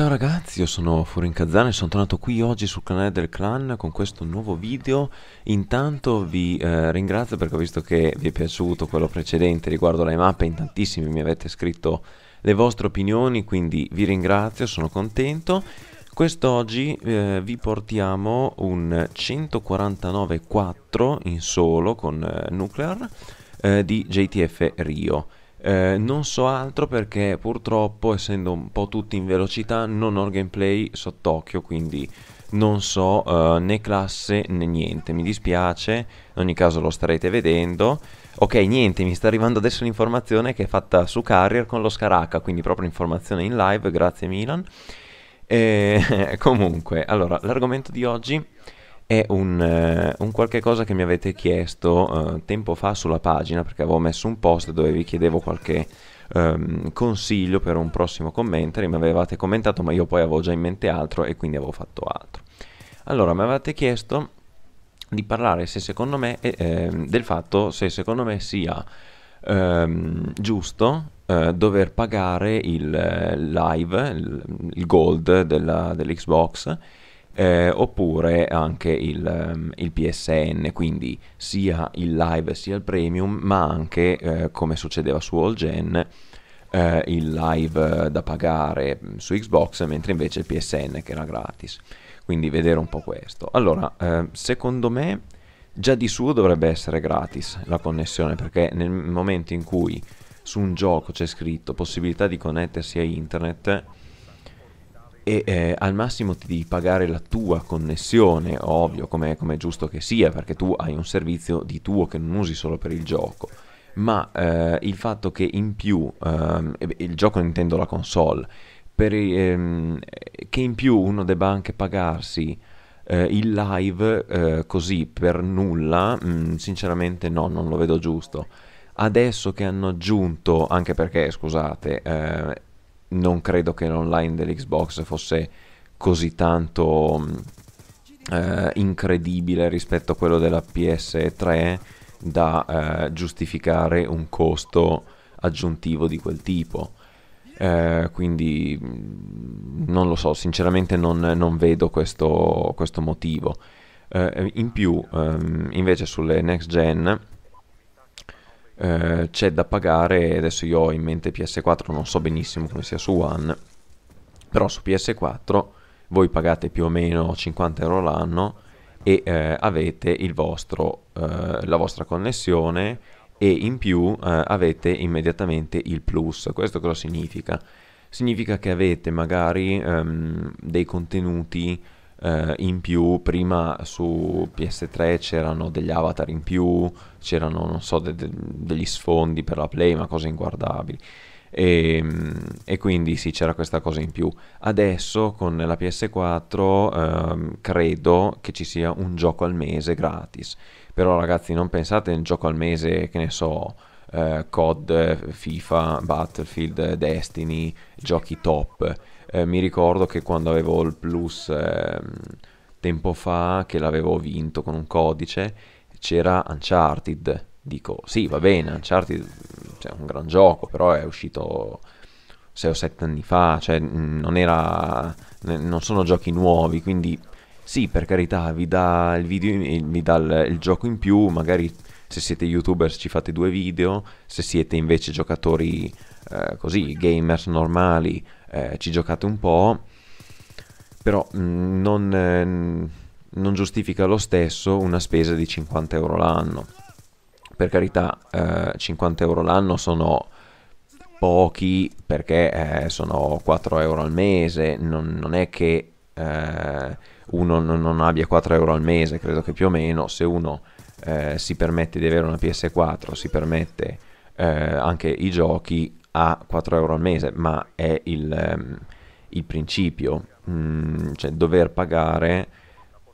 Ciao ragazzi, io sono Furin Kazan e sono tornato qui oggi sul canale del clan con questo nuovo video. Intanto vi eh, ringrazio perché ho visto che vi è piaciuto quello precedente riguardo le mappe, in tantissimi mi avete scritto le vostre opinioni, quindi vi ringrazio, sono contento. Quest'oggi eh, vi portiamo un 149.4 in solo con eh, Nuclear eh, di JTF Rio. Eh, non so altro perché purtroppo, essendo un po' tutti in velocità, non ho il gameplay sott'occhio, quindi non so uh, né classe né niente, mi dispiace, in ogni caso lo starete vedendo. Ok, niente, mi sta arrivando adesso l'informazione che è fatta su Carrier con lo Scaraca, quindi proprio informazione in live, grazie Milan. E, eh, comunque, allora, l'argomento di oggi è un, eh, un, qualche cosa che mi avete chiesto eh, tempo fa sulla pagina perché avevo messo un post dove vi chiedevo qualche ehm, consiglio per un prossimo commentary, mi avevate commentato ma io poi avevo già in mente altro e quindi avevo fatto altro. Allora mi avevate chiesto di parlare se secondo me eh, ehm, del fatto se secondo me sia ehm, giusto eh, dover pagare il eh, live, il, il gold della, dell'Xbox eh, oppure anche il, um, il, PSN, quindi sia il live sia il premium, ma anche eh, come succedeva su All Gen. Eh, il live da pagare mm, su Xbox mentre invece il PSN che era gratis quindi vedere un po' questo allora ehm, secondo me già di suo dovrebbe essere gratis la connessione perché nel momento in cui su un gioco c'è scritto possibilità di connettersi a internet e eh, al massimo ti devi pagare la tua connessione, ovvio, come è giusto che sia, perché tu hai un servizio di tuo che non usi solo per il gioco. Ma eh, il fatto che in più, ehm, il gioco intendo la console, per, ehm, che in più uno debba anche pagarsi eh, il live eh, così per nulla, mh, mm, sinceramente no, non lo vedo giusto. Adesso che hanno aggiunto, anche perché scusate, eh, non credo che l'online dell'Xbox fosse così tanto mm, eh, incredibile rispetto a quello della PS3 da eh, giustificare un costo aggiuntivo di quel tipo. Eh, quindi mm, non lo so, sinceramente non, non vedo questo, questo motivo. Eh, in più, ehm, invece, sulle next gen eh, c'è da pagare, adesso io ho in mente PS4, non so benissimo come sia su One, però su PS4 voi pagate più o meno 50 euro l'anno e eh, avete vostro, eh, la vostra connessione e in più eh, avete immediatamente il plus. Questo cosa significa? Significa che avete magari ehm, dei contenuti eh, in più, prima su PS3 c'erano degli avatar in più, c'erano, non so, de- de- degli sfondi per la Play, ma cose inguardabili. E, ehm, e, quindi sì, c'era questa cosa in più. Adesso con la PS4 ehm, credo che ci sia un gioco al mese gratis. Però ragazzi, non pensate a un gioco al mese, che ne so, eh, COD, FIFA, Battlefield, Destiny, giochi top eh, mi ricordo che quando avevo il plus eh, tempo fa, che l'avevo vinto con un codice, c'era Uncharted. Dico, sì, va bene, Uncharted è mm, cioè, un gran gioco, però è uscito 6 o 7 anni fa, cioè mm, non, era, non sono giochi nuovi, quindi sì, per carità, vi dà il, video, vi dà il, il gioco in più, magari se siete youtuber ci fate due video, se siete invece giocatori eh, così, gamers normali, eh, ci giocate un po', però mh, mm, non, eh, non, giustifica lo stesso una spesa di 50 euro l'anno. Per carità, eh, 50 euro l'anno sono pochi perché eh, sono 4 euro al mese, non, non è che eh, uno non, abbia 4 euro al mese, credo che più o meno se uno eh, si permette di avere una PS4, si permette eh, anche i giochi, a 4 euro al mese, ma è il, um, il principio, mm, cioè dover pagare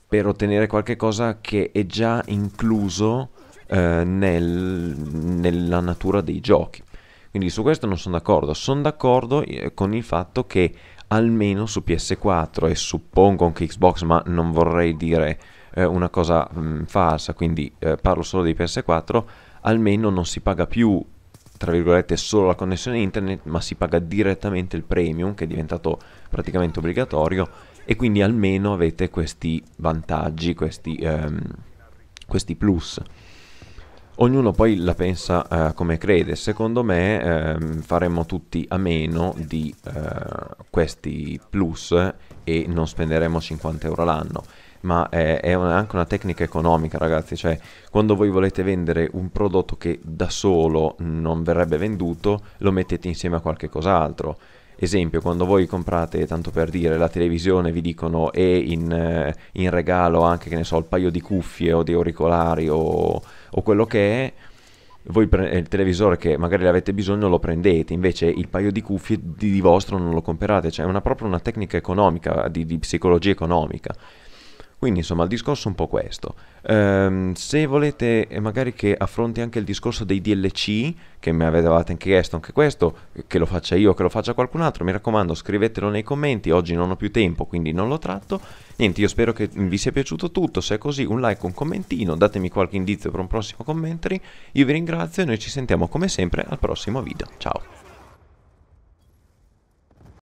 per ottenere qualcosa che è già incluso eh, nel, nella natura dei giochi. Quindi su questo non sono d'accordo, sono d'accordo eh, con il fatto che almeno su PS4 e suppongo anche Xbox, ma non vorrei dire eh, una cosa mh, mm, falsa, quindi eh, parlo solo di PS4, almeno non si paga più tra virgolette solo la connessione internet, ma si paga direttamente il premium che è diventato praticamente obbligatorio e quindi almeno avete questi vantaggi, questi, ehm, questi plus. Ognuno poi la pensa eh, come crede, secondo me ehm, faremmo tutti a meno di eh, questi plus eh, e non spenderemo 50 euro l'anno ma è, è una, anche una tecnica economica, ragazzi. Cioè, quando voi volete vendere un prodotto che da solo non verrebbe venduto, lo mettete insieme a qualche cos'altro. Esempio, quando voi comprate, tanto per dire, la televisione, vi dicono e in, eh, in regalo anche, che ne so, il paio di cuffie o di auricolari o, o quello che è voi pre- eh, il televisore che magari avete bisogno lo prendete, invece il paio di cuffie di, di vostro non lo comprate, cioè è una, proprio una tecnica economica, di, di psicologia economica. Quindi insomma il discorso è un po' questo. Um, se volete eh, magari che affronti anche il discorso dei DLC, che mi avevate anche chiesto anche questo, che lo faccia io, che lo faccia qualcun altro, mi raccomando scrivetelo nei commenti, oggi non ho più tempo quindi non lo tratto. Niente, io spero che vi sia piaciuto tutto, se è così un like, un commentino, datemi qualche indizio per un prossimo commentary, io vi ringrazio e noi ci sentiamo come sempre al prossimo video. Ciao!